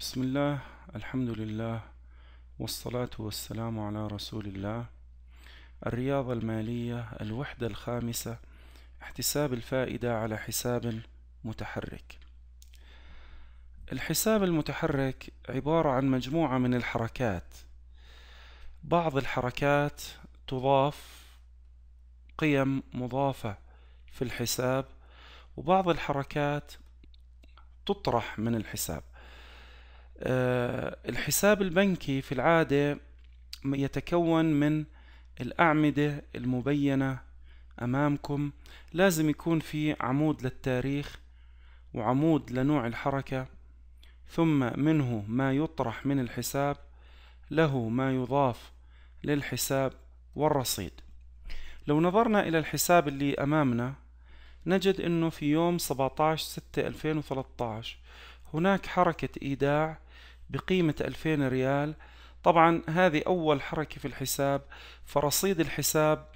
بسم الله الحمد لله والصلاة والسلام على رسول الله الرياضة المالية الوحدة الخامسة احتساب الفائدة على حساب متحرك الحساب المتحرك عبارة عن مجموعة من الحركات بعض الحركات تضاف قيم مضافة في الحساب وبعض الحركات تطرح من الحساب آه، الحساب البنكي في العادة يتكون من الأعمدة المبينة أمامكم لازم يكون في عمود للتاريخ وعمود لنوع الحركة ثم منه ما يطرح من الحساب له ما يضاف للحساب والرصيد لو نظرنا إلى الحساب اللي أمامنا نجد أنه في يوم 17 6 2013 هناك حركة إيداع بقيمة 2000 ريال طبعا هذه أول حركة في الحساب فرصيد الحساب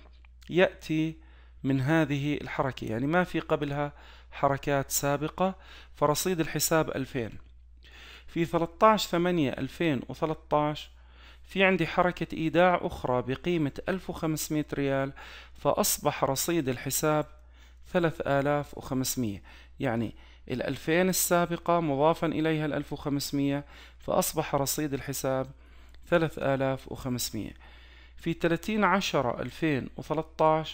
يأتي من هذه الحركة يعني ما في قبلها حركات سابقة فرصيد الحساب 2000 في 13 8 2013 في عندي حركة إيداع أخرى بقيمة 1500 ريال فأصبح رصيد الحساب 3500 يعني الألفين السابقة مضافا إليها الألف وخمسمية فأصبح رصيد الحساب ثلاث آلاف وخمسمية في تلاتين عشرة ألفين وثلاثة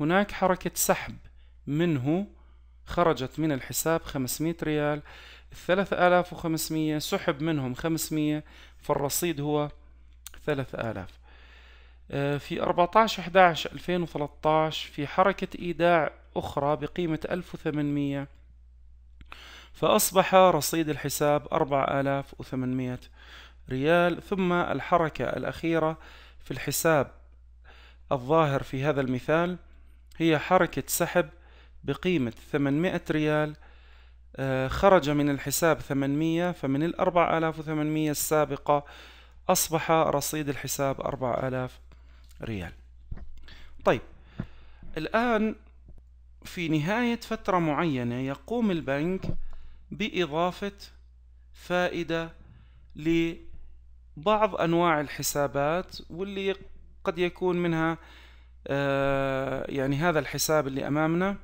هناك حركة سحب منه خرجت من الحساب خمسمية ريال الثلاث آلاف وخمسمية سحب منهم خمسمية فالرصيد هو ثلاث آلاف آه، في 14 11 2013 في حركة إيداع أخرى بقيمة 1800 فأصبح رصيد الحساب 4800 ريال ثم الحركة الأخيرة في الحساب الظاهر في هذا المثال هي حركة سحب بقيمة 800 ريال آه، خرج من الحساب 800 فمن ال 4800 السابقة أصبح رصيد الحساب 4000 ريال طيب الآن في نهاية فترة معينة يقوم البنك بإضافة فائدة لبعض أنواع الحسابات واللي قد يكون منها آه، يعني هذا الحساب اللي أمامنا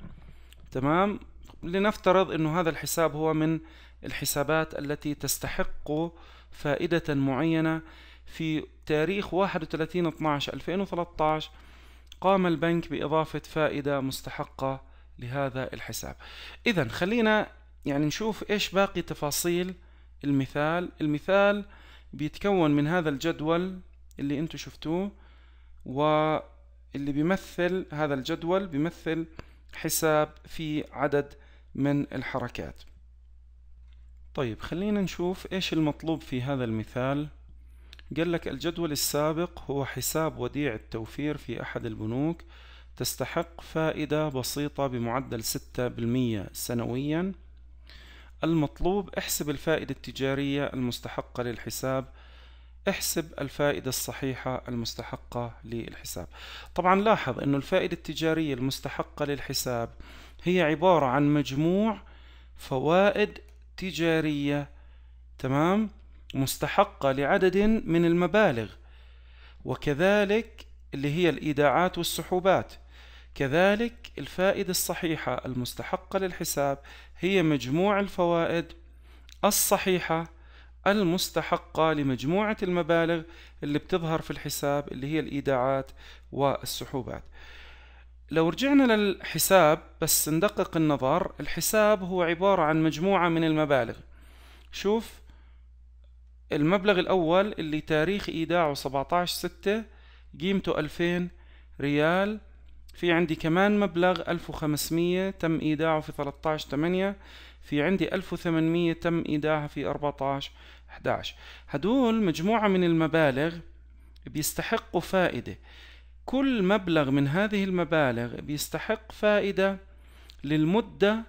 تمام لنفترض أنه هذا الحساب هو من الحسابات التي تستحق فائدة معينة في تاريخ 31 12 2013 قام البنك بإضافة فائدة مستحقة لهذا الحساب إذا خلينا يعني نشوف إيش باقي تفاصيل المثال المثال بيتكون من هذا الجدول اللي انتم شفتوه واللي بيمثل هذا الجدول بيمثل حساب في عدد من الحركات طيب خلينا نشوف ايش المطلوب في هذا المثال قال لك الجدول السابق هو حساب وديع التوفير في أحد البنوك تستحق فائدة بسيطة بمعدل 6% سنوياً المطلوب احسب الفائدة التجارية المستحقة للحساب احسب الفائدة الصحيحة المستحقة للحساب طبعا لاحظ أن الفائدة التجارية المستحقة للحساب هي عبارة عن مجموع فوائد تجارية تمام مستحقة لعدد من المبالغ وكذلك اللي هي الإيداعات والسحوبات كذلك الفائدة الصحيحة المستحقة للحساب هي مجموع الفوائد الصحيحة المستحقة لمجموعة المبالغ اللي بتظهر في الحساب اللي هي الإيداعات والسحوبات لو رجعنا للحساب بس ندقق النظر الحساب هو عبارة عن مجموعة من المبالغ شوف المبلغ الأول اللي تاريخ إيداعه 17 ستة قيمته 2000 ريال في عندي كمان مبلغ 1500 تم ايداعه في 13 8 في عندي 1800 تم ايداعها في 14 11 هدول مجموعة من المبالغ بيستحقوا فائدة كل مبلغ من هذه المبالغ بيستحق فائدة للمدة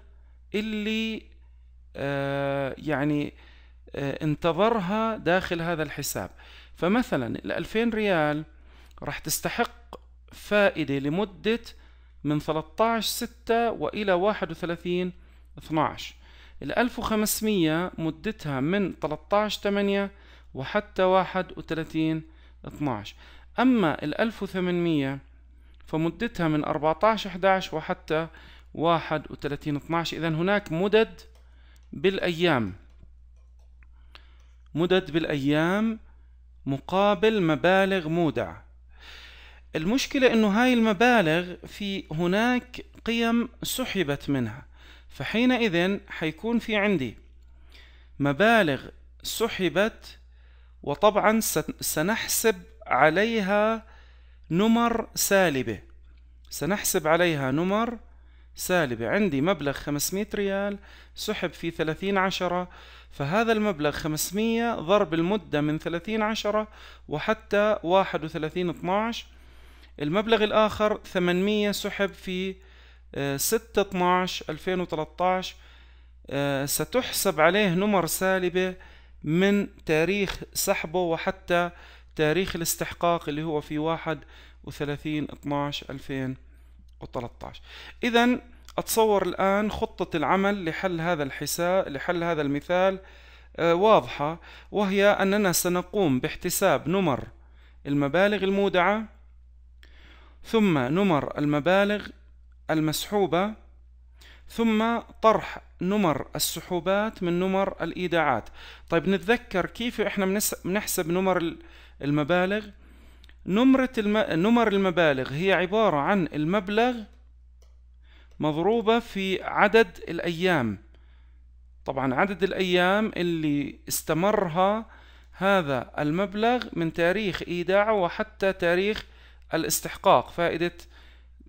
اللي آه يعني آه انتظرها داخل هذا الحساب فمثلا الألفين ريال راح تستحق فائدة لمدة من 13 6 وإلى 31 12 ال 1500 مدتها من 13 8 وحتى 31 12 أما ال 1800 فمدتها من 14 11 وحتى 31 12 إذا هناك مدد بالأيام مدد بالأيام مقابل مبالغ مودعة المشكلة انه هاي المبالغ في هناك قيم سحبت منها فحينئذ حيكون في عندي مبالغ سحبت وطبعا سنحسب عليها نمر سالبة سنحسب عليها نمر سالبة عندي مبلغ 500 ريال سحب في 30 عشرة فهذا المبلغ 500 ضرب المدة من 30 عشرة وحتى 31 12 المبلغ الآخر 800 سحب في 6 12 2013 ستحسب عليه نمر سالبة من تاريخ سحبه وحتى تاريخ الاستحقاق اللي هو في 31 12 2013 إذا أتصور الآن خطة العمل لحل هذا الحساب لحل هذا المثال آه، واضحة وهي أننا سنقوم باحتساب نمر المبالغ المودعة ثم نمر المبالغ المسحوبة ثم طرح نمر السحوبات من نمر الإيداعات طيب نتذكر كيف إحنا بنحسب نمر المبالغ نمرة الم... نمر المبالغ هي عبارة عن المبلغ مضروبة في عدد الأيام طبعا عدد الأيام اللي استمرها هذا المبلغ من تاريخ إيداعه وحتى تاريخ الاستحقاق فائدة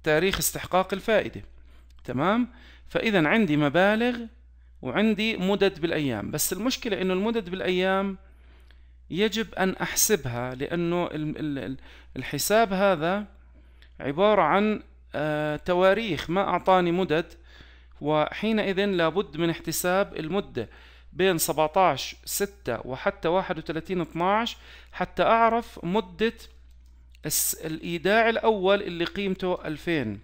تاريخ استحقاق الفائدة تمام فإذا عندي مبالغ وعندي مدد بالأيام بس المشكلة إنه المدد بالأيام يجب أن أحسبها لأنه الحساب هذا عبارة عن آه، تواريخ ما أعطاني مدد وحينئذ لابد من احتساب المدة بين 17 6 وحتى 31 12 حتى أعرف مدة الإيداع الأول اللي قيمته 2000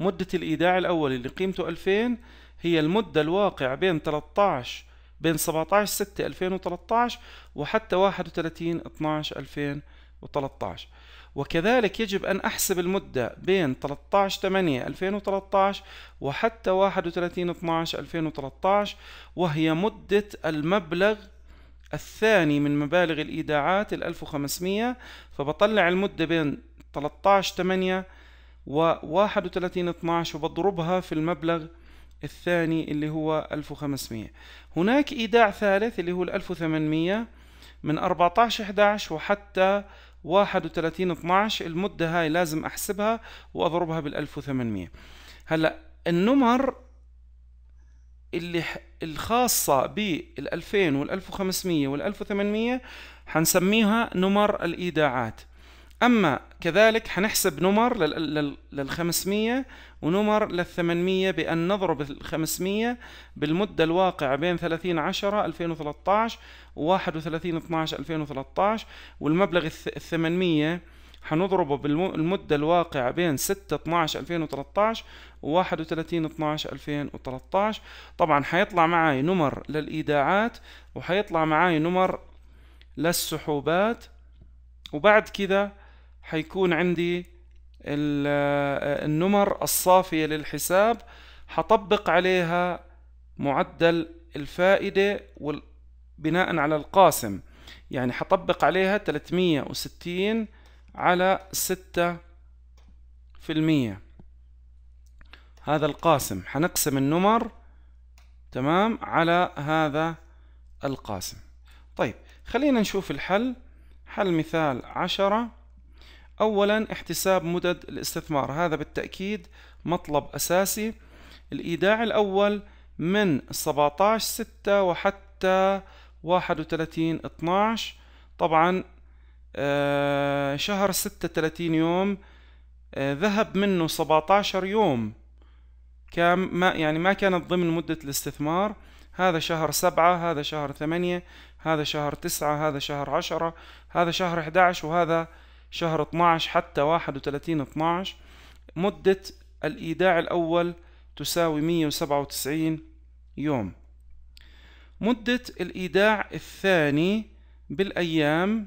مدة الإيداع الأول اللي قيمته 2000 هي المدة الواقعة بين 13 بين 17 6 2013 وحتى 31 12 2013 وكذلك يجب أن أحسب المدة بين 13 8 2013 وحتى 31 12 2013 وهي مدة المبلغ الثاني من مبالغ الإيداعات ال 1500 فبطلع المدة بين 13 8 و 31 12 وبضربها في المبلغ الثاني اللي هو 1500 هناك إيداع ثالث اللي هو ال 1800 من 14 11 وحتى 31 12 المدة هاي لازم أحسبها وأضربها بال 1800 هلأ النمر اللي الخاصة بال 2000 وال 1500 وال 1800 حنسميها نمر الإيداعات أما كذلك حنحسب نمر لل 500 ونمر لل 800 بأن نضرب ال 500 بالمدة الواقعة بين 30 10 2013 و 31 12 2013 والمبلغ ال 800 حنضربه بالمدة الواقعة بين 6 12 2013 و 31 12 2013 طبعا حيطلع معاي نمر للإيداعات وحيطلع معاي نمر للسحوبات وبعد كذا حيكون عندي النمر الصافية للحساب حطبق عليها معدل الفائدة بناء على القاسم يعني حطبق عليها 360 على ستة في المية هذا القاسم حنقسم النمر تمام على هذا القاسم طيب خلينا نشوف الحل حل مثال عشرة أولا احتساب مدد الاستثمار هذا بالتأكيد مطلب أساسي الإيداع الأول من 17 6 وحتى 31 12 طبعا آه، شهر ستة تلاتين يوم آه، ذهب منه عشر يوم كان ما يعني ما كانت ضمن مدة الاستثمار هذا شهر سبعة هذا شهر ثمانية هذا شهر تسعة هذا شهر عشرة هذا شهر 11 وهذا شهر 12 حتى 31 12 مدة الإيداع الأول تساوي 197 يوم مدة الإيداع الثاني بالأيام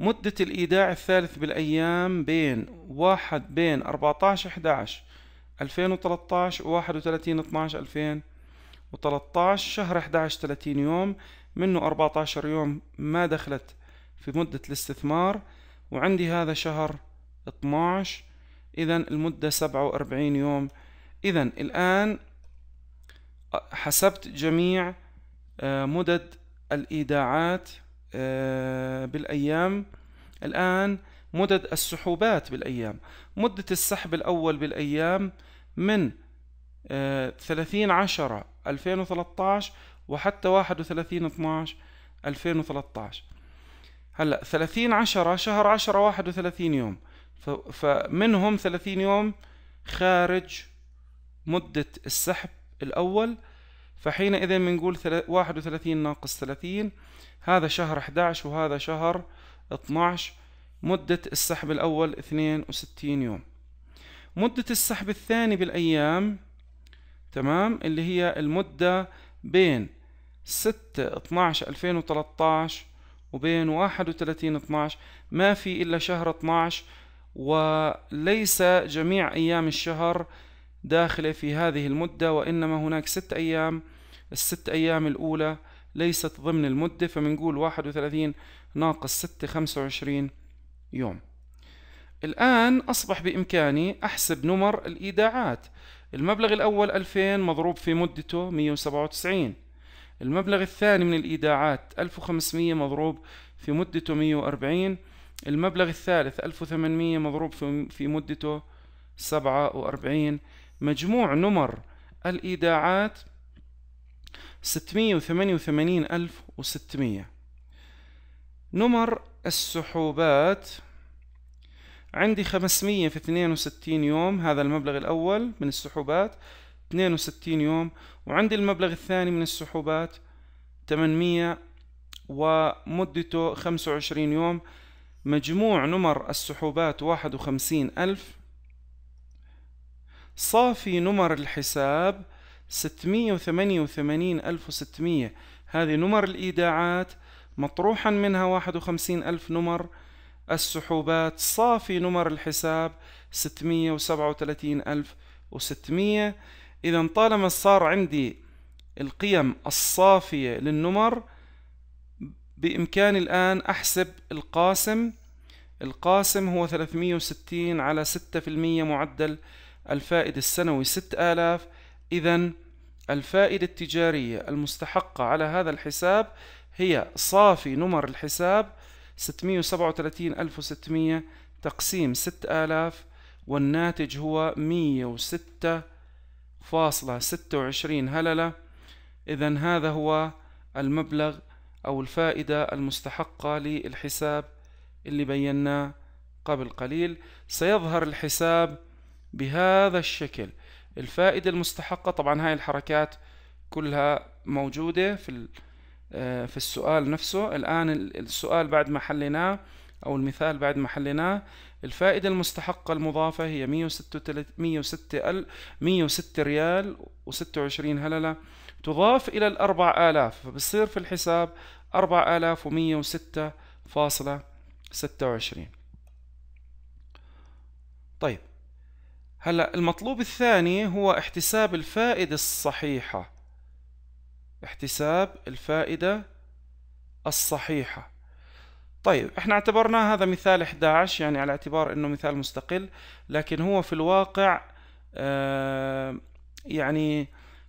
مدة الإيداع الثالث بالأيام بين واحد بين 14 11 2013 و 31 12 2013 شهر 11 30 يوم منه 14 يوم ما دخلت في مدة الاستثمار وعندي هذا شهر 12 إذا المدة 47 يوم إذا الآن حسبت جميع آه، مدد الإيداعات آه، بالأيام الآن مدد السحوبات بالأيام مدة السحب الأول بالأيام من 30 آه، عشرة 2013 وحتى 31 12 2013 هلا 30 10 شهر 10 31 يوم فمنهم 30 يوم خارج مدة السحب الأول فحينئذ بنقول واحد وثلاثين ناقص ثلاثين هذا شهر 11 وهذا شهر 12 مدة السحب الأول 62 يوم مدة السحب الثاني بالأيام تمام اللي هي المدة بين 6 12 2013 وبين 31 12 ما في إلا شهر 12 وليس جميع أيام الشهر داخلة في هذه المدة وإنما هناك ست أيام الست أيام الأولى ليست ضمن المدة فمنقول واحد وثلاثين ناقص ستة خمسة وعشرين يوم الآن أصبح بإمكاني أحسب نمر الإيداعات المبلغ الأول 2000 مضروب في مدته 197 المبلغ الثاني من الإيداعات 1500 مضروب في مدته 140 المبلغ الثالث 1800 مضروب في مدته 47 مجموع نمر الإيداعات 688600 نمر السحوبات عندي 500 في 62 يوم هذا المبلغ الأول من السحوبات 62 يوم وعندي المبلغ الثاني من السحوبات 800 ومدته 25 يوم مجموع نمر السحوبات 51000 صافي نمر الحساب 688600 هذه نمر الإيداعات مطروحا منها 51000 نمر السحوبات صافي نمر الحساب 637600 إذا طالما صار عندي القيم الصافية للنمر بإمكاني الآن أحسب القاسم القاسم هو 360 على 6% معدل الفائد السنوي 6000 إذا الفائدة التجارية المستحقة على هذا الحساب هي صافي نمر الحساب 637600 تقسيم 6000 والناتج هو 106.26 هللة إذا هذا هو المبلغ أو الفائدة المستحقة للحساب اللي بيناه قبل قليل سيظهر الحساب بهذا الشكل الفائدة المستحقة طبعا هاي الحركات كلها موجودة في آه، في السؤال نفسه الآن السؤال بعد ما حليناه أو المثال بعد ما حليناه الفائدة المستحقة المضافة هي 106 106 ريال و26 هللة تضاف إلى الأربع آلاف فبصير في الحساب أربع آلاف ومية وستة فاصلة ستة وعشرين طيب هلا المطلوب الثاني هو احتساب الفائدة الصحيحة احتساب الفائدة الصحيحة طيب احنا اعتبرناه هذا مثال 11 يعني على اعتبار انه مثال مستقل لكن هو في الواقع آه يعني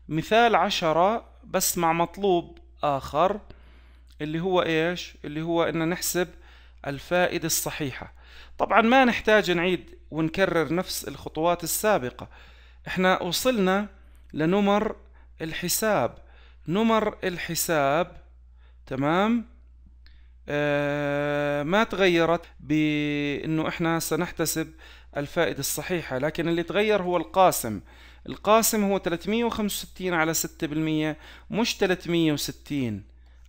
مثال عشرة بس مع مطلوب آخر اللي هو إيش؟ اللي هو إن نحسب الفائدة الصحيحة طبعا ما نحتاج نعيد ونكرر نفس الخطوات السابقة احنا وصلنا لنمر الحساب نمر الحساب تمام اه ما تغيرت بانه احنا سنحتسب الفائدة الصحيحة لكن اللي تغير هو القاسم القاسم هو 365 على 6% مش 360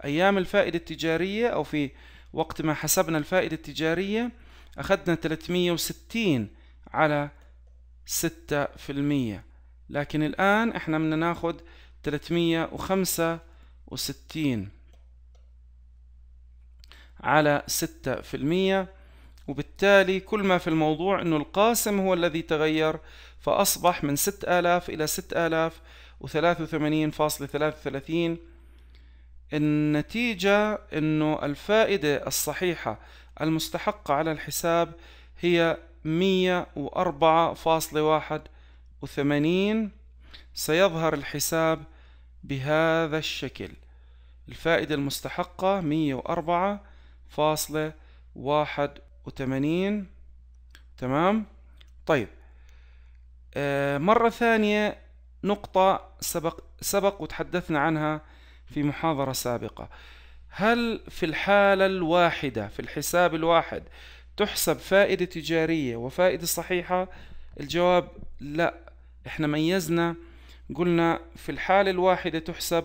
أيام الفائدة التجارية أو في وقت ما حسبنا الفائدة التجارية أخذنا 360 على 6% لكن الآن إحنا بدنا ناخذ 365 على 6% وبالتالي كل ما في الموضوع أنه القاسم هو الذي تغير فأصبح من 6000 إلى 6000 و83.33 النتيجة أنه الفائدة الصحيحة المستحقة على الحساب هي مية وأربعة واحد وثمانين سيظهر الحساب بهذا الشكل الفائدة المستحقة مية وأربعة واحد وثمانين تمام طيب آه مرة ثانية نقطة سبق سبق وتحدثنا عنها في محاضرة سابقة هل في الحالة الواحدة في الحساب الواحد تحسب فائدة تجارية وفائدة صحيحة الجواب لا احنا ميزنا قلنا في الحالة الواحدة تحسب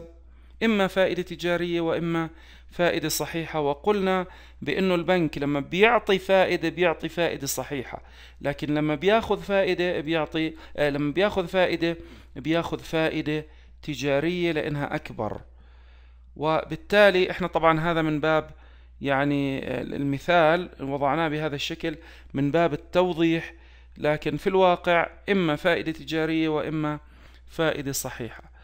إما فائدة تجارية وإما فائدة صحيحة وقلنا بأنه البنك لما بيعطي فائدة بيعطي فائدة صحيحة لكن لما بياخذ فائدة بيعطي آه، لما بياخذ فائدة بياخذ فائدة تجارية لأنها أكبر وبالتالي احنا طبعا هذا من باب يعني المثال وضعناه بهذا الشكل من باب التوضيح لكن في الواقع إما فائدة تجارية وإما فائدة صحيحة